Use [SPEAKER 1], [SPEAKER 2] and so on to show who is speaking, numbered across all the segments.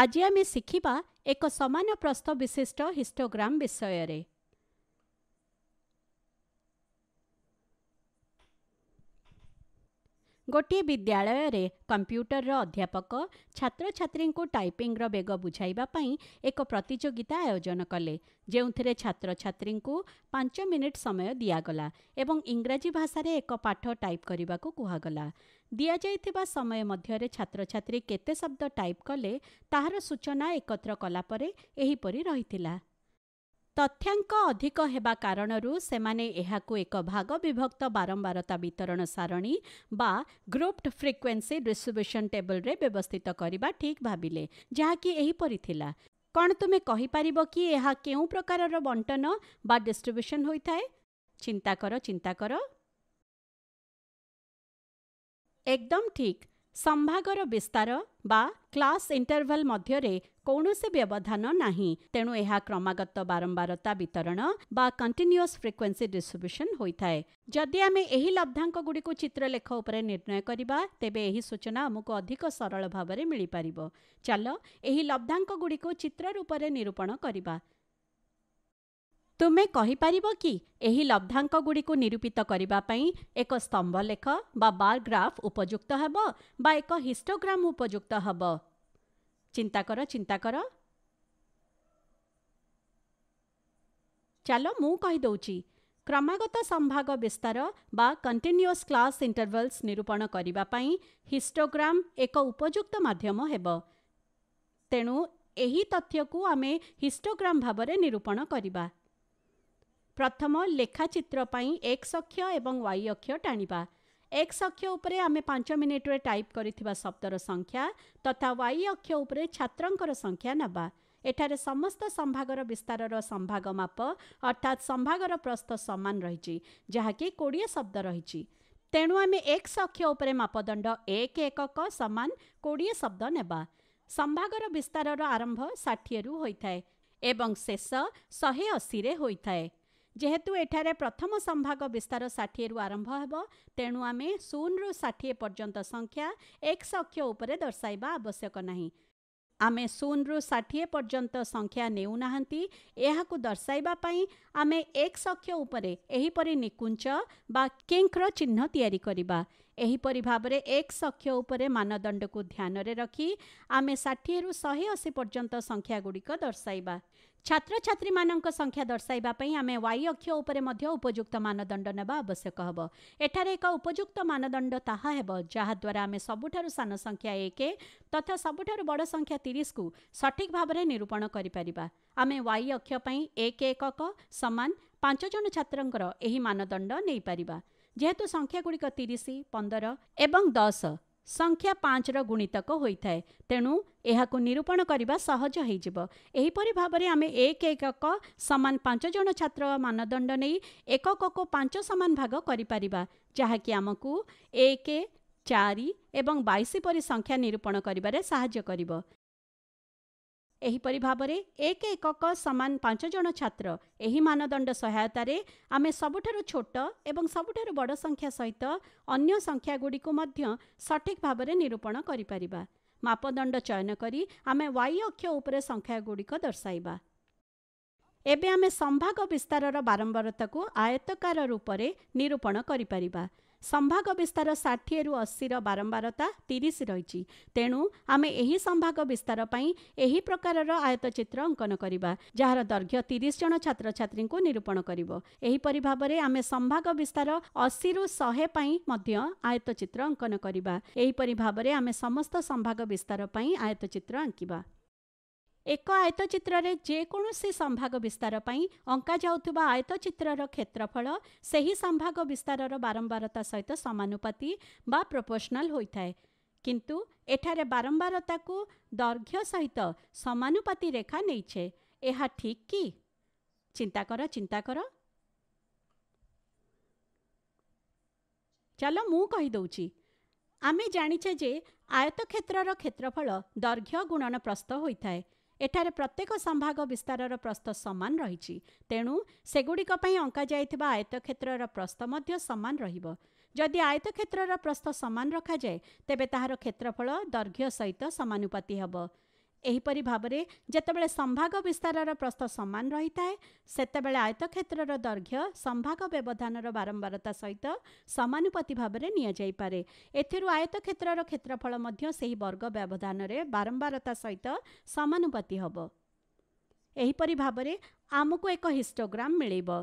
[SPEAKER 1] ଆଜି ଆମେ ଶିଖିବା ଏକ ସମାନ ପ୍ରସ୍ତ ବିଶିଷ୍ଟ ହିଷ୍ଟୋଗ୍ରାମ ବିଷୟରେ ଗୋଟିଏ ବିଦ୍ୟାଳୟରେ କମ୍ପ୍ୟୁଟରର ଅଧ୍ୟାପକ ଛାତ୍ରଛାତ୍ରୀଙ୍କୁ ଟାଇପିଂର ବେଗ ବୁଝାଇବା ପାଇଁ ଏକ ପ୍ରତିଯୋଗିତା ଆୟୋଜନ କଲେ ଯେଉଁଥିରେ ଛାତ୍ରଛାତ୍ରୀଙ୍କୁ ପାଞ୍ଚ ମିନିଟ୍ ସମୟ ଦିଆଗଲା ଏବଂ ଇଂରାଜୀ ଭାଷାରେ ଏକ ପାଠ ଟାଇପ୍ କରିବାକୁ କୁହାଗଲା ଦିଆଯାଇଥିବା ସମୟ ମଧ୍ୟରେ ଛାତ୍ରଛାତ୍ରୀ କେତେ ଶବ୍ଦ ଟାଇପ୍ କଲେ ତାହାର ସୂଚନା ଏକତ୍ର କଲାପରେ ଏହିପରି ରହିଥିଲା ତଥ୍ୟାଙ୍କ ଅଧିକ ହେବା କାରଣରୁ ସେମାନେ ଏହାକୁ ଏକ ଭାଗ ବିଭକ୍ତ ବାରମ୍ବାରତା ବିତରଣ ସାରଣୀ ବା ଗ୍ରୁପ୍ଡ ଫ୍ରିକ୍ୱେନ୍ସି ଡିଷ୍ଟ୍ରିବ୍ୟୁସନ୍ ଟେବୁଲ୍ରେ ବ୍ୟବସ୍ଥିତ କରିବା ଠିକ୍ ଭାବିଲେ ଯାହାକି ଏହିପରି ଥିଲା କ'ଣ ତୁମେ କହିପାରିବ କି ଏହା କେଉଁ ପ୍ରକାରର ବଣ୍ଟନ ବା ଡିଷ୍ଟ୍ରିବ୍ୟୁସନ୍ ହୋଇଥାଏ ଚିନ୍ତା କର ଚିନ୍ତା କର ଏକଦମ୍ ଠିକ୍ ସମ୍ଭାଗର ବିସ୍ତାର ବା କ୍ଲାସ୍ ଇଣ୍ଟରଭାଲ ମଧ୍ୟରେ କୌଣସି ବ୍ୟବଧାନ ନାହିଁ ତେଣୁ ଏହା କ୍ରମାଗତ ବାରମ୍ବାରତା ବିତରଣ ବା କଣ୍ଟିନ୍ୟୁଅସ୍ ଫ୍ରିକ୍ୱେନ୍ସି ଡିଷ୍ଟ୍ରିବ୍ୟୁସନ୍ ହୋଇଥାଏ ଯଦି ଆମେ ଏହି ଲବ୍ଧାଙ୍କଗୁଡ଼ିକୁ ଚିତ୍ରଲେଖ ଉପରେ ନିର୍ଣ୍ଣୟ କରିବା ତେବେ ଏହି ସୂଚନା ଆମକୁ ଅଧିକ ସରଳ ଭାବରେ ମିଳିପାରିବ ଚାଲ ଏହି ଲବ୍ଧାଙ୍କଗୁଡ଼ିକୁ ଚିତ୍ର ରୂପରେ ନିରୂପଣ କରିବା ତୁମେ କହିପାରିବ କି ଏହି ଲବ୍ଧାଙ୍କଗୁଡ଼ିକୁ ନିରୂପିତ କରିବା ପାଇଁ ଏକ ସ୍ତମ୍ଭଲେଖ ବା ବାରଗ୍ରାଫ ଉପଯୁକ୍ତ ହେବ ବା ଏକ ହିଷ୍ଟୋଗ୍ରାମ ଉପଯୁକ୍ତ ହେବ ଚିନ୍ତା କର ଚିନ୍ତା କର ଚାଲ ମୁଁ କହିଦେଉଛି କ୍ରମାଗତ ସମ୍ଭାଗ ବିସ୍ତାର ବା କଣ୍ଟିନ୍ୟୁଅସ୍ କ୍ଲାସ୍ ଇଣ୍ଟରଭଲ୍ସ ନିରୂପଣ କରିବା ପାଇଁ ହିଷ୍ଟୋଗ୍ରାମ ଏକ ଉପଯୁକ୍ତ ମାଧ୍ୟମ ହେବ ତେଣୁ ଏହି ତଥ୍ୟକୁ ଆମେ ହିଷ୍ଟୋଗ୍ରାମ ଭାବରେ ନିରୂପଣ କରିବା ପ୍ରଥମ ଲେଖାଚିତ୍ର ପାଇଁ ଏକ୍ସ ଅକ୍ଷ ଏବଂ ୱାଇ ଅକ୍ଷ ଟାଣିବା ଏକ୍ସ ଅକ୍ଷ ଉପରେ ଆମେ ପାଞ୍ଚ ମିନିଟ୍ରେ ଟାଇପ୍ କରିଥିବା ଶବ୍ଦର ସଂଖ୍ୟା ତଥା ୱାଇ ଅକ୍ଷ ଉପରେ ଛାତ୍ରଙ୍କର ସଂଖ୍ୟା ନେବା ଏଠାରେ ସମସ୍ତ ସମ୍ଭାଗର ବିସ୍ତାରର ସମ୍ଭାଗ ମାପ ଅର୍ଥାତ୍ ସମ୍ଭାଗର ପ୍ରସ୍ତ ସମାନ ରହିଛି ଯାହାକି କୋଡ଼ିଏ ଶବ୍ଦ ରହିଛି ତେଣୁ ଆମେ ଏକ୍ସ ଅକ୍ଷ ଉପରେ ମାପଦଣ୍ଡ ଏକ ଏକକ ସମାନ କୋଡ଼ିଏ ଶବ୍ଦ ନେବା ସମ୍ଭାଗର ବିସ୍ତାରର ଆରମ୍ଭ ଷାଠିଏରୁ ହୋଇଥାଏ ଏବଂ ଶେଷ ଶହେ ଅଶୀରେ ହୋଇଥାଏ ଯେହେତୁ ଏଠାରେ ପ୍ରଥମ ସମ୍ଭାଗ ବିସ୍ତାର ଷାଠିଏରୁ ଆରମ୍ଭ ହେବ ତେଣୁ ଆମେ ଶୂନରୁ ଷାଠିଏ ପର୍ଯ୍ୟନ୍ତ ସଂଖ୍ୟା ଏକ୍ସ ଅକ୍ଷ ଉପରେ ଦର୍ଶାଇବା ଆବଶ୍ୟକ ନାହିଁ ଆମେ ଶୂନରୁ ଷାଠିଏ ପର୍ଯ୍ୟନ୍ତ ସଂଖ୍ୟା ନେଉନାହାନ୍ତି ଏହାକୁ ଦର୍ଶାଇବା ପାଇଁ ଆମେ ଏକ୍ସ ଅକ୍ଷ ଉପରେ ଏହିପରି ନିକୁଞ୍ଚ ବା କିଙ୍କର ଚିହ୍ନ ତିଆରି କରିବା ଏହିପରି ଭାବରେ ଏକ୍ସ ଅକ୍ଷ ଉପରେ ମାନଦଣ୍ଡକୁ ଧ୍ୟାନରେ ରଖି ଆମେ ଷାଠିଏରୁ ଶହେ ଅଶୀ ପର୍ଯ୍ୟନ୍ତ ସଂଖ୍ୟାଗୁଡ଼ିକ ଦର୍ଶାଇବା ଛାତ୍ରଛାତ୍ରୀମାନଙ୍କ ସଂଖ୍ୟା ଦର୍ଶାଇବା ପାଇଁ ଆମେ ୱାଇ ଅକ୍ଷ ଉପରେ ମଧ୍ୟ ଉପଯୁକ୍ତ ମାନଦଣ୍ଡ ନେବା ଆବଶ୍ୟକ ହେବ ଏଠାରେ ଏକ ଉପଯୁକ୍ତ ମାନଦଣ୍ଡ ତାହା ହେବ ଯାହାଦ୍ୱାରା ଆମେ ସବୁଠାରୁ ସାନ ସଂଖ୍ୟା ଏକ ତଥା ସବୁଠାରୁ ବଡ଼ ସଂଖ୍ୟା ତିରିଶକୁ ସଠିକ୍ ଭାବରେ ନିରୂପଣ କରିପାରିବା ଆମେ ୱାଇ ଅକ୍ଷ ପାଇଁ ଏକ ଏକକ ସମାନ ପାଞ୍ଚ ଜଣ ଛାତ୍ରଙ୍କର ଏହି ମାନଦଣ୍ଡ ନେଇପାରିବା ଯେହେତୁ ସଂଖ୍ୟା ଗୁଡ଼ିକ ତିରିଶ ପନ୍ଦର ଏବଂ ଦଶ ସଂଖ୍ୟା ପାଞ୍ଚର ଗୁଣିତକ ହୋଇଥାଏ ତେଣୁ ଏହାକୁ ନିରୂପଣ କରିବା ସହଜ ହୋଇଯିବ ଏହିପରି ଭାବରେ ଆମେ ଏକ ଏକକ ସମାନ ପାଞ୍ଚ ଜଣ ଛାତ୍ର ମାନଦଣ୍ଡ ନେଇ ଏକକକୁ ପାଞ୍ଚ ସମାନ ଭାଗ କରିପାରିବା ଯାହାକି ଆମକୁ ଏକ ଚାରି ଏବଂ ବାଇଶ ପରି ସଂଖ୍ୟା ନିରୂପଣ କରିବାରେ ସାହାଯ୍ୟ କରିବ ଏହିପରି ଭାବରେ ଏକ ଏକକ ସମାନ ପାଞ୍ଚ ଜଣ ଛାତ୍ର ଏହି ମାନଦଣ୍ଡ ସହାୟତାରେ ଆମେ ସବୁଠାରୁ ଛୋଟ ଏବଂ ସବୁଠାରୁ ବଡ଼ ସଂଖ୍ୟା ସହିତ ଅନ୍ୟ ସଂଖ୍ୟାଗୁଡ଼ିକୁ ମଧ୍ୟ ସଠିକ୍ ଭାବରେ ନିରୂପଣ କରିପାରିବା ମାପଦଣ୍ଡ ଚୟନ କରି ଆମେ ୱାଇ ଅକ୍ଷ ଉପରେ ସଂଖ୍ୟା ଗୁଡ଼ିକ ଦର୍ଶାଇବା ଏବେ ଆମେ ସମ୍ଭାଗ ବିସ୍ତାରର ବାରମ୍ବାରତାକୁ ଆୟତ୍ତକାର ରୂପରେ ନିରୂପଣ କରିପାରିବା ସମ୍ଭାଗ ବିସ୍ତାର ଷାଠିଏରୁ ଅଶୀର ବାରମ୍ବାରତା ତିରିଶ ରହିଛି ତେଣୁ ଆମେ ଏହି ସମ୍ଭାଗ ବିସ୍ତାର ପାଇଁ ଏହି ପ୍ରକାରର ଆୟତଚିତ୍ର ଅଙ୍କନ କରିବା ଯାହାର ଦୈର୍ଘ୍ୟ ତିରିଶ ଜଣ ଛାତ୍ରଛାତ୍ରୀଙ୍କୁ ନିରୂପଣ କରିବ ଏହିପରି ଭାବରେ ଆମେ ସମ୍ଭାଗ ବିସ୍ତାର ଅଶୀରୁ ଶହେ ପାଇଁ ମଧ୍ୟ ଆୟତଚିତ୍ର ଅଙ୍କନ କରିବା ଏହିପରି ଭାବରେ ଆମେ ସମସ୍ତ ସମ୍ଭାଗ ବିସ୍ତାର ପାଇଁ ଆୟତଚିତ୍ର ଆଙ୍କିବା ଏକ ଆୟତଚିତ୍ରରେ ଯେକୌଣସି ସମ୍ଭାଗ ବିସ୍ତାର ପାଇଁ ଅଙ୍କାଯାଉଥିବା ଆୟତଚିତ୍ରର କ୍ଷେତ୍ରଫଳ ସେହି ସମ୍ଭାଗ ବିସ୍ତାରର ବାରମ୍ବାରତା ସହିତ ସମାନୁପାତି ବା ପ୍ରପୋର୍ସନାଲ୍ ହୋଇଥାଏ କିନ୍ତୁ ଏଠାରେ ବାରମ୍ବାରତାକୁ ଦୈର୍ଘ୍ୟ ସହିତ ସମାନୁପାତି ରେଖା ନେଇଛେ ଏହା ଠିକ୍ କି ଚିନ୍ତା କର ଚିନ୍ତା କର ଚାଲ ମୁଁ କହିଦେଉଛି ଆମେ ଜାଣିଛେ ଯେ ଆୟତ କ୍ଷେତ୍ରର କ୍ଷେତ୍ରଫଳ ଦୈର୍ଘ୍ୟ ଗୁଣନ ପ୍ରସ୍ତ ହୋଇଥାଏ ଏଠାରେ ପ୍ରତ୍ୟେକ ସମ୍ଭାଗ ବିସ୍ତାରର ପ୍ରସ୍ତ ସମାନ ରହିଛି ତେଣୁ ସେଗୁଡ଼ିକ ପାଇଁ ଅଙ୍କାଯାଇଥିବା କ୍ଷେତ୍ରର ପ୍ରସ୍ତ ମଧ୍ୟ ସମାନ ରହିବ ଯଦି ଆୟତ କ୍ଷେତ୍ରର ପ୍ରସ୍ତ ସମାନ ରଖାଯାଏ ତେବେ ତାହାର କ୍ଷେତ୍ରଫଳ ଦୈର୍ଘ୍ୟ ସହିତ ସମାନୁପାତି ହେବ ଏହିପରି ଭାବରେ ଯେତେବେଳେ ସମ୍ଭାଗ ବିସ୍ତାରର ପ୍ରସ୍ତ ସମାନ ରହିଥାଏ ସେତେବେଳେ ଆୟତ କ୍ଷେତ୍ରର ଦୈର୍ଘ୍ୟ ସମ୍ଭାଗ ବ୍ୟବଧାନର ବାରମ୍ବାରତା ସହିତ ସମାନୁପାତି ଭାବରେ ନିଆଯାଇପାରେ ଏଥିରୁ ଆୟତ କ୍ଷେତ୍ରର କ୍ଷେତ୍ରଫଳ ମଧ୍ୟ ସେହି ବର୍ଗ ବ୍ୟବଧାନରେ ବାରମ୍ବାରତା ସହିତ ସମାନୁପାତି ହେବ ଏହିପରି ଭାବରେ ଆମକୁ ଏକ ହିଷ୍ଟୋଗ୍ରାମ୍ ମିଳିବ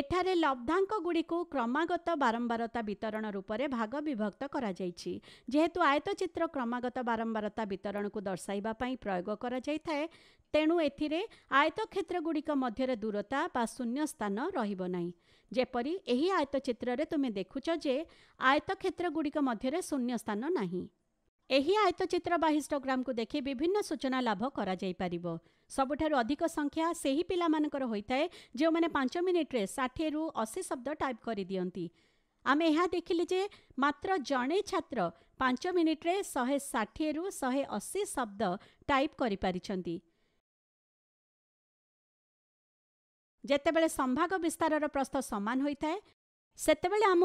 [SPEAKER 1] ଏଠାରେ ଲବ୍ଧାଙ୍କଗୁଡ଼ିକୁ କ୍ରମାଗତ ବାରମ୍ବାରତା ବିତରଣ ରୂପରେ ଭାଗ ବିଭକ୍ତ କରାଯାଇଛି ଯେହେତୁ ଆୟତଚିତ୍ର କ୍ରମାଗତ ବାରମ୍ବାରତା ବିତରଣକୁ ଦର୍ଶାଇବା ପାଇଁ ପ୍ରୟୋଗ କରାଯାଇଥାଏ ତେଣୁ ଏଥିରେ ଆୟତକ୍ଷେତ୍ରଗୁଡ଼ିକ ମଧ୍ୟରେ ଦୂରତା ବା ଶୂନ୍ୟ ସ୍ଥାନ ରହିବ ନାହିଁ ଯେପରି ଏହି ଆୟତଚିତ୍ରରେ ତୁମେ ଦେଖୁଛ ଯେ ଆୟତକ୍ଷେତ୍ରଗୁଡ଼ିକ ମଧ୍ୟରେ ଶୂନ୍ୟ ସ୍ଥାନ ନାହିଁ ଏହି ଆୟତଚିତ୍ର ବା ହିଷ୍ଟୋଗ୍ରାମକୁ ଦେଖି ବିଭିନ୍ନ ସୂଚନା ଲାଭ କରାଯାଇପାରିବ सबुठु अधिक संख्या सही पिलाइ जो पाँच रु असी शब्द टाइप गरिदिनु आमिली मनै छ पाँच मिनट्रे श षाठु श असी शब्द टाइप गरिपिन्छ संभाग विस्तार र प्रस्त समान होत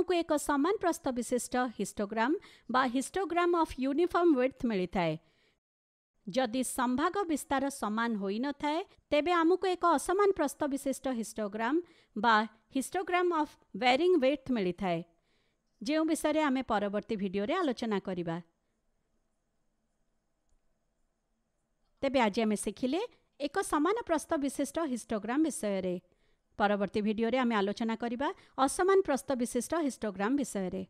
[SPEAKER 1] को एक समान प्रस्थ विशिष्ट हिस्टोग्राम बा हिष्ट्राम अफ युनिफर्म वर्थ मिथाए ଯଦି ସମ୍ଭାଗ ବିସ୍ତାର ସମାନ ହୋଇନଥାଏ ତେବେ ଆମକୁ ଏକ ଅସମାନ ପ୍ରସ୍ତ ବିଶିଷ୍ଟ ହିଷ୍ଟୋଗ୍ରାମ ବା ହିଷ୍ଟୋଗ୍ରାମ ଅଫ୍ ୱେରିଂ ୱେଟ୍ ମିଳିଥାଏ ଯେଉଁ ବିଷୟରେ ଆମେ ପରବର୍ତ୍ତୀ ଭିଡ଼ିଓରେ ଆଲୋଚନା କରିବା ତେବେ ଆଜି ଆମେ ଶିଖିଲେ ଏକ ସମାନ ପ୍ରସ୍ତ ବିଶିଷ୍ଟ ହିଷ୍ଟୋଗ୍ରାମ ବିଷୟରେ ପରବର୍ତ୍ତୀ ଭିଡ଼ିଓରେ ଆମେ ଆଲୋଚନା କରିବା ଅସମାନ ପ୍ରସ୍ତ ବିଶିଷ୍ଟ ହିଷ୍ଟୋଗ୍ରାମ ବିଷୟରେ